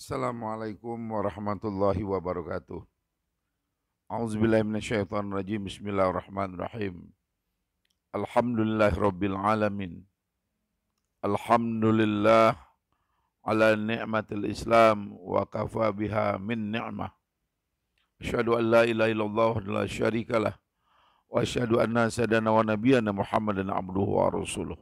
Assalamualaikum warahmatullahi wabarakatuh. A'udzubillahi minasyaitonirrajim. rajim. Bismillahirrahmanirrahim. Alhamdulillahirabbil alamin. Alhamdulillah ala ni'matil Islam wa kafa biha min ni'mah. Asyhadu an la ilaha illallah la lah. wa asyhadu anna sayyidana wa nabiyana Muhammadan abduhu wa rasuluh.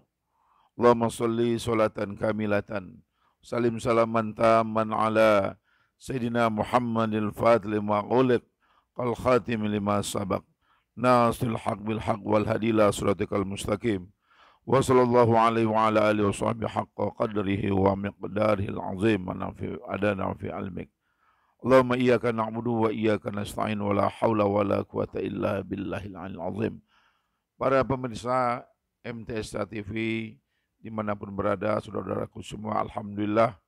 Allahumma shalli salatan kamilatan salim salaman taman ala Sayyidina Muhammadil Fatih lima uliq Qal khatim lima sabak Nasil haq bil haq wal hadila suratikal mustaqim Wa sallallahu alaihi wa ala alihi wa sahbihi haqqa qadrihi wa miqdarihil azim Adana fi almik Allahumma iyaka na'budu wa iyaka nasta'in wa la hawla wa la quwata illa billahil azim Para pemirsa MTSA TV dimanapun berada, saudara-saudaraku semua, Alhamdulillah,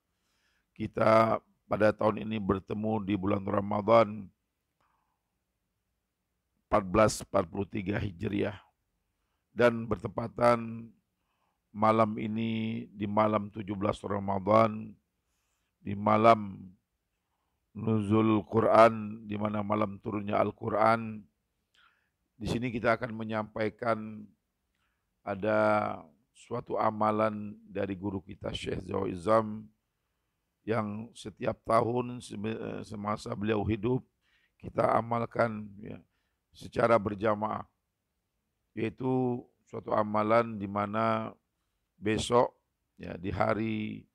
kita pada tahun ini bertemu di bulan Ramadan 1443 Hijriah dan bertepatan malam ini di malam 17 Ramadan di malam nuzul Quran di mana malam turunnya Al-Qur'an di sini kita akan menyampaikan ada suatu amalan dari guru kita Syekh Zawal Izam yang setiap tahun eh, semasa beliau hidup kita amalkan ya, secara berjamaah yaitu suatu amalan di mana besok ya di hari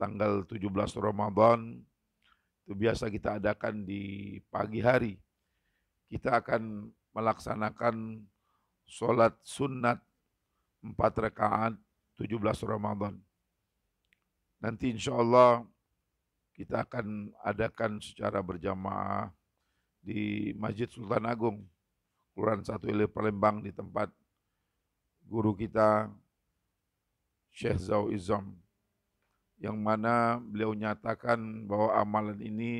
tanggal 17 Ramadan itu biasa kita adakan di pagi hari kita akan melaksanakan sholat sunat 4 rakaat 17 Ramadan. Nanti insya Allah kita akan adakan secara berjamaah di Masjid Sultan Agung, Kelurahan Satu Ilir Palembang di tempat guru kita Syekh Zau Izzam yang mana beliau nyatakan bahwa amalan ini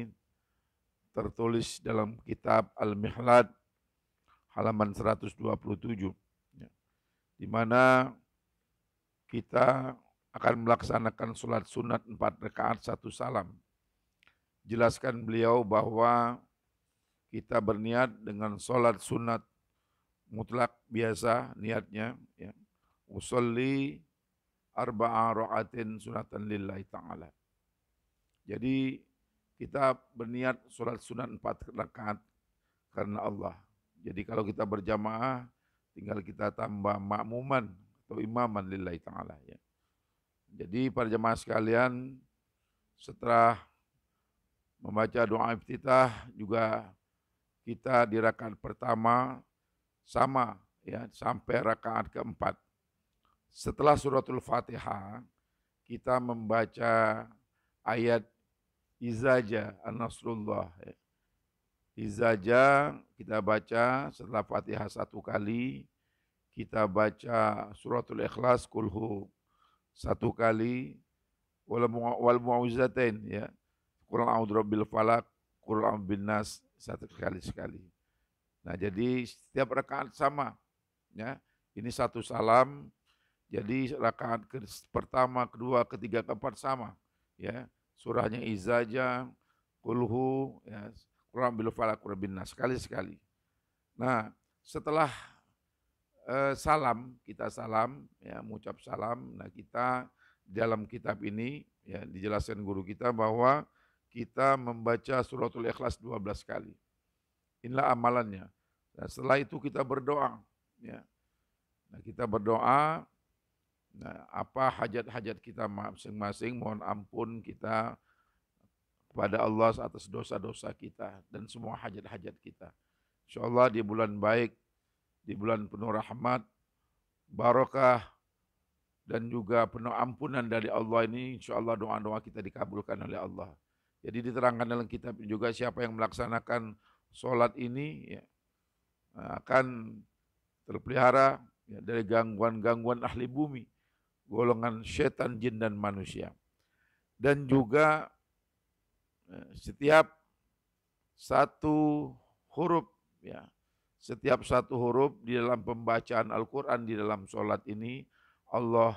tertulis dalam kitab Al-Mihlad halaman 127 di mana kita akan melaksanakan sholat sunat empat rakaat satu salam. Jelaskan beliau bahwa kita berniat dengan sholat sunat mutlak biasa niatnya. Ya. Usolli arba'a ra'atin sunatan lillahi ta'ala. Jadi kita berniat sholat sunat empat rakaat karena Allah. Jadi kalau kita berjamaah Tinggal kita tambah makmuman atau imaman lillahi ta'ala. Ya. Jadi para jemaah sekalian, setelah membaca doa iftitah juga kita di rakaat pertama sama ya sampai rakaat keempat. Setelah suratul Fatihah kita membaca ayat Izaja an-Nasrullah ya. Izaja kita baca setelah Fatihah satu kali, kita baca suratul ikhlas kulhu satu kali, wal, muawizatain ya. kurang a'udzu bil falak, qul bin nas satu kali sekali. Nah, jadi setiap rakaat sama ya. Ini satu salam. Jadi rakaat ke pertama, kedua, ketiga, keempat sama ya. Surahnya Izaja, Kulhu ya Rabbil falak rabbin sekali-sekali. Nah, setelah eh, salam, kita salam ya mengucap salam. Nah, kita dalam kitab ini ya dijelaskan guru kita bahwa kita membaca suratul ikhlas 12 kali. Inilah amalannya. Nah, setelah itu kita berdoa ya. Nah, kita berdoa nah, apa hajat-hajat kita masing-masing mohon ampun kita kepada Allah atas dosa-dosa kita dan semua hajat-hajat kita. Insya Allah di bulan baik, di bulan penuh rahmat, barokah, dan juga penuh ampunan dari Allah ini, insya Allah doa-doa kita dikabulkan oleh Allah. Jadi diterangkan dalam kitab juga siapa yang melaksanakan sholat ini ya, akan terpelihara ya, dari gangguan-gangguan ahli bumi, golongan setan, jin, dan manusia. Dan juga Eh, setiap satu huruf ya setiap satu huruf di dalam pembacaan Al-Quran di dalam sholat ini Allah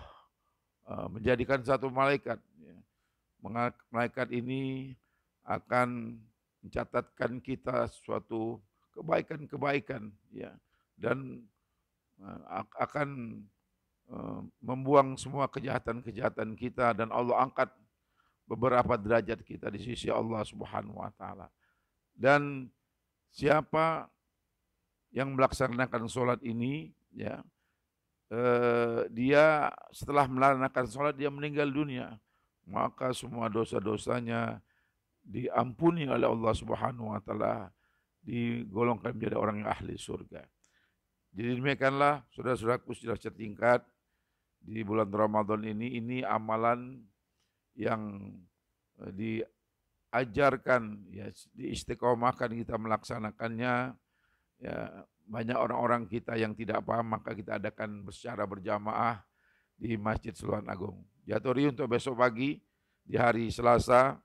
eh, menjadikan satu malaikat ya. malaikat ini akan mencatatkan kita suatu kebaikan-kebaikan ya dan eh, akan membuang semua kejahatan-kejahatan kita dan Allah angkat beberapa derajat kita di sisi Allah Subhanahu wa taala. Dan siapa yang melaksanakan sholat ini ya eh, dia setelah melaksanakan sholat dia meninggal dunia maka semua dosa-dosanya diampuni oleh Allah Subhanahu wa taala digolongkan menjadi orang yang ahli surga. Jadi demikianlah saudara-saudaraku sudah setingkat di bulan Ramadan ini ini amalan yang e, diajarkan ya diistiqomahkan kita melaksanakannya ya banyak orang-orang kita yang tidak paham maka kita adakan secara berjamaah di Masjid Seluan Agung. Jaturi untuk besok pagi di hari Selasa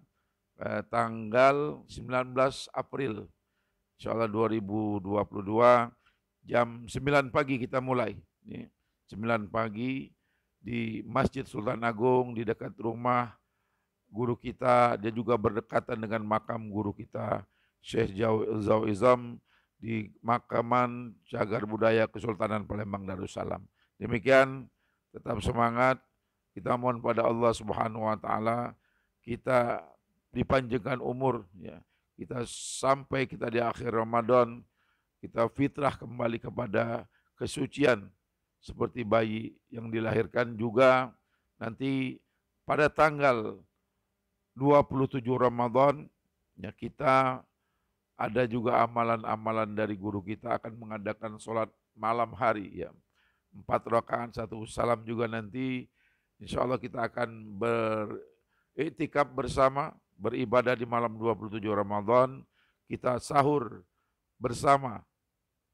eh, tanggal 19 April insyaallah 2022 jam 9 pagi kita mulai. Ini 9 pagi di Masjid Sultan Agung di dekat rumah guru kita, dia juga berdekatan dengan makam guru kita, Syekh Zau di Makaman Cagar Budaya Kesultanan Palembang Darussalam. Demikian, tetap semangat, kita mohon pada Allah Subhanahu wa taala kita dipanjangkan umur ya. Kita sampai kita di akhir Ramadan kita fitrah kembali kepada kesucian seperti bayi yang dilahirkan juga nanti pada tanggal 27 Ramadan ya kita ada juga amalan-amalan dari guru kita akan mengadakan sholat malam hari ya. Empat rakaat satu salam juga nanti insya Allah kita akan beriktikaf bersama, beribadah di malam 27 Ramadan, kita sahur bersama.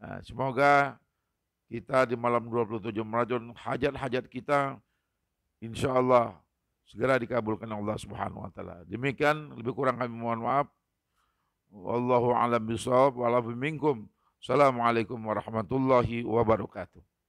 Nah, semoga kita di malam 27 Ramadan hajat-hajat kita insya Allah segera dikabulkan Allah Subhanahu wa taala. Demikian lebih kurang kami mohon maaf. Wallahu alam bisawab wa minkum. Assalamualaikum warahmatullahi wabarakatuh.